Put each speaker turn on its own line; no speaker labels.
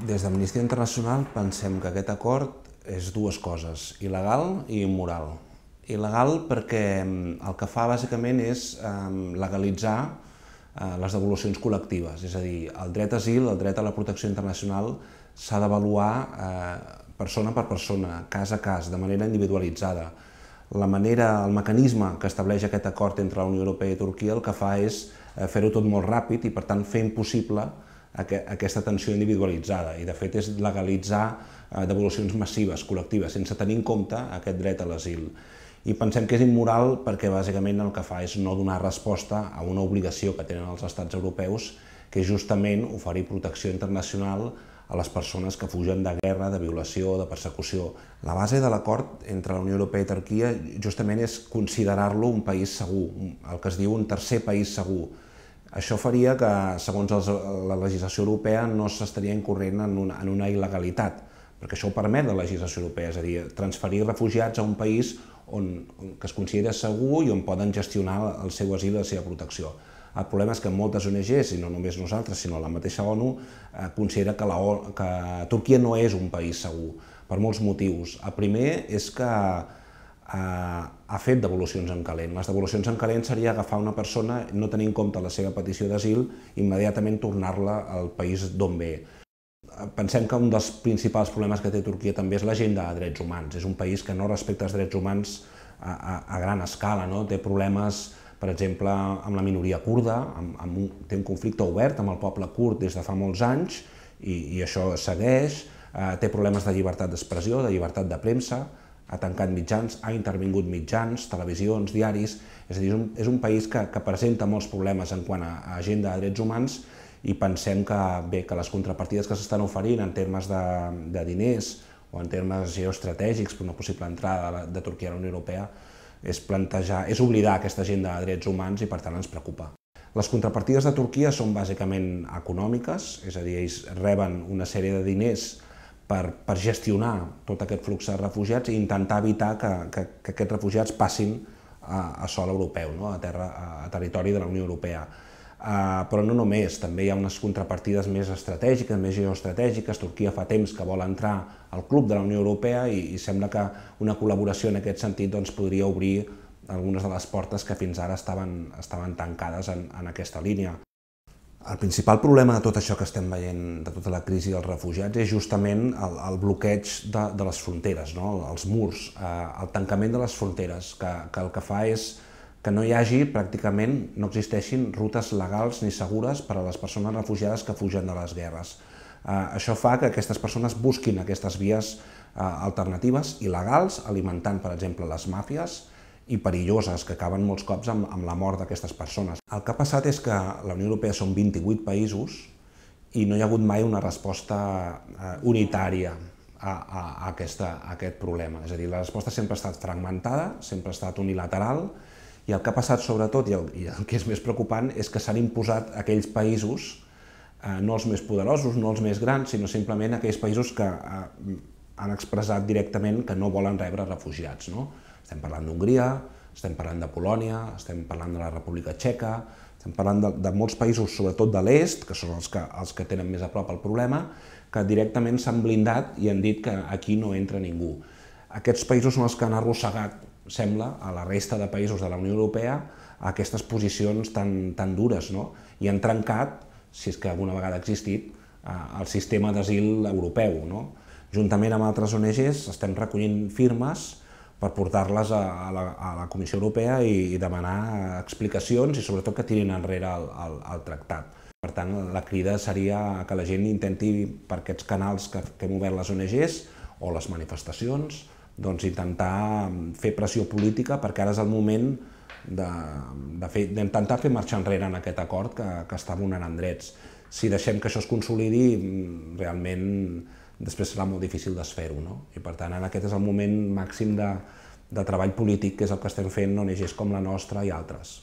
Des d'Amnistia Internacional pensem que aquest acord és dues coses, il·legal i immoral. Il·legal perquè mm, el que fa bàsicament és mm, legalitzar eh, les devolucions col·lectives, és a dir, el dret a asil, el dret a la protecció internacional s'ha d'avaluar eh, persona per persona, cas a cas, de manera individualitzada. La manera, el mecanisme que estableix aquest acord entre la Unió Europea i Turquia el que fa és eh, fer-ho tot molt ràpid i per tant fer impossible que aquesta atenció individualitzada i de fet és legalitzar eh, devolucions massives, col·lectives, sense tenir en compte aquest dret a l'asil. I pensem que és immoral perquè bàsicament el que fa és no donar resposta a una obligació que tenen els estats europeus, que és justament oferir protecció internacional a les persones que fugen de guerra, de violació, de persecució. La base de l'acord entre la Unió Europea i Turquia justament és considerar-lo un país segur, el que es diu un tercer país segur, això faria que, segons els, la legislació europea, no s'estaria incorrent en una, en una il·legalitat, perquè això ho permet la legislació europea, és a dir, transferir refugiats a un país on, on que es considera segur i on poden gestionar el seu asil i la seva protecció. El problema és que moltes ONGs, i no només nosaltres, sinó la mateixa ONU, eh, considera que, la, o, que Turquia no és un país segur, per molts motius. El primer és que Eh, ha fet devolucions en calent. Les devolucions en calent seria agafar una persona, no tenir en compte la seva petició d'asil, immediatament tornar-la al país d'on ve. Eh, pensem que un dels principals problemes que té Turquia també és l'agenda de drets humans. És un país que no respecta els drets humans a, a, a gran escala, no? té problemes per exemple, amb la minoria kurda, amb, amb un, té un conflicte obert amb el poble kurd des de fa molts anys i, i això segueix, eh, té problemes de llibertat d'expressió, de llibertat de premsa, ha tancat mitjans, ha intervingut mitjans, televisions, diaris, és a dir, és un, és un país que, que presenta molts problemes en quant a, a agenda de drets humans i pensem que, bé, que les contrapartides que s'estan oferint en termes de, de diners o en termes geoestratègics per una possible entrada de, de Turquia a la Unió Europea és plantejar, és oblidar aquesta agenda de drets humans i per tant ens preocupa. Les contrapartides de Turquia són bàsicament econòmiques, és a dir, ells reben una sèrie de diners per, per gestionar tot aquest flux de refugiats i intentar evitar que, que, que aquests refugiats passin a, a sol europeu, no? a, terra, a territori de la Unió Europea. Uh, però no només, també hi ha unes contrapartides més estratègiques, més geoestratègiques. Turquia fa temps que vol entrar al club de la Unió Europea i, i sembla que una col·laboració en aquest sentit doncs, podria obrir algunes de les portes que fins ara estaven, estaven tancades en, en aquesta línia. El principal problema de tot això que estem veient, de tota la crisi dels refugiats, és justament el, el bloqueig de, de les fronteres, no? els murs, eh, el tancament de les fronteres, que, que el que fa és que no hi hagi pràcticament, no existeixin rutes legals ni segures per a les persones refugiades que fugen de les guerres. Eh, això fa que aquestes persones busquin aquestes vies eh, alternatives il·legals, alimentant, per exemple, les màfies, i perilloses que acaben molts cops amb, amb la mort d'aquestes persones. El que ha passat és que la Unió Europea són 28 països i no hi ha hagut mai una resposta eh, unitària a, a, a, aquesta, a aquest problema. És a dir, la resposta sempre ha estat fragmentada, sempre ha estat unilateral i el que ha passat sobretot, i el, i el que és més preocupant, és que s'han imposat aquells països eh, no els més poderosos, no els més grans, sinó simplement aquells països que eh, han expressat directament que no volen rebre refugiats. No? Estem parlant d'Hongria, estem parlant de Polònia, estem parlant de la República Txeca, estem parlant de, de molts països, sobretot de l'est, que són els que, els que tenen més a prop el problema, que directament s'han blindat i han dit que aquí no entra ningú. Aquests països són els que han arrossegat, sembla, a la resta de països de la Unió Europea a aquestes posicions tan, tan dures, no? I han trencat, si és que alguna vegada ha existit, eh, el sistema d'asil europeu, no? juntament amb altres ONGs, estem recollint firmes per portar-les a, a, la, a la Comissió Europea i, i demanar explicacions i sobretot que tirin enrere el, el, el tractat. Per tant, la crida seria que la gent intenti per aquests canals que, que hem obert les ONGs o les manifestacions, doncs intentar fer pressió política perquè ara és el moment d'intentar fer, fer marxar enrere en aquest acord que, que està vulnerant drets. Si deixem que això es consolidi, realment després serà molt difícil desfer-ho. No? I per tant, ara aquest és el moment màxim de, de treball polític, que és el que estem fent no ONGs com la nostra i altres.